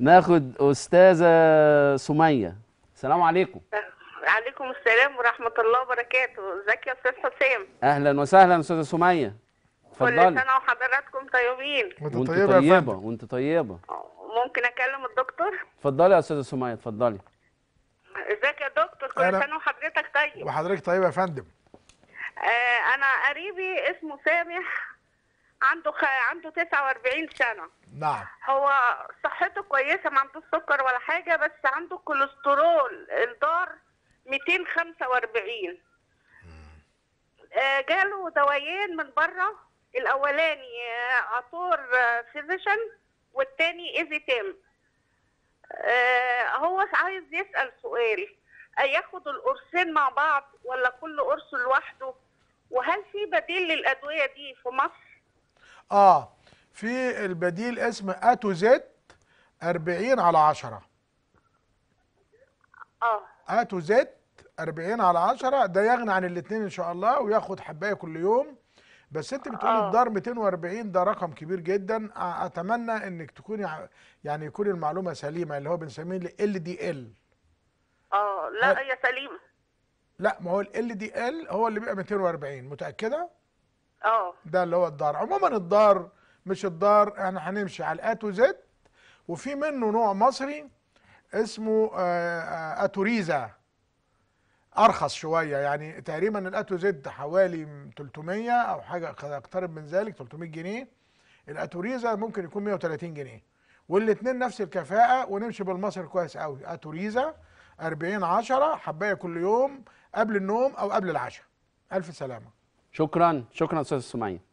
ناخد استاذه سميه السلام عليكم عليكم السلام ورحمه الله وبركاته ازيك يا استاذ حسام اهلا وسهلا استاذه سميه اتفضلي كل سنه وحضراتكم طيبين وانت طيبه طيبه وانت طيبه ممكن اكلم الدكتور اتفضلي يا استاذه سميه اتفضلي ازيك يا دكتور كل سنه وحضرتك طيب وحضرتك طيبه يا فندم آه انا قريبي اسمه سامح عنده خ... عنده 49 سنه نعم هو صحته كويسه ما عندوش سكر ولا حاجه بس عنده كوليسترول الدار 245 آه، جاله دوايين من بره الاولاني آه، عطور فيزيشن آه، والتاني ايزي تيم هو عايز يسال سؤال ياخد القرصين مع بعض ولا كل قرص لوحده وهل في بديل للادويه دي في مصر اه في البديل اسم اتو زد 40 على 10 اه اتو زد 40 على 10 ده يغني عن الاثنين ان شاء الله وياخد حبايه كل يوم بس انت بتقولي آه. الدار 240 ده رقم كبير جدا اتمنى انك تكوني يعني يكون المعلومه سليمه اللي هو بنسميه ال دي ال اه لا هي سليمه لا ما هو ال دي ال هو اللي بيبقى 240 متاكده اه ده اللي هو الدار عموما الدار مش الدار احنا هنمشي على الاتو زد وفي منه نوع مصري اسمه اتوريزا آه، آه، ارخص شويه يعني تقريبا الاتو زد حوالي 300 او حاجه اقترب من ذلك 300 جنيه الاتوريزا ممكن يكون 130 جنيه والاثنين نفس الكفاءه ونمشي بالمصري كويس قوي اتوريزا 40 10 حبايه كل يوم قبل النوم او قبل العشاء الف سلامه شكرا شكرا استاذ اسماعيل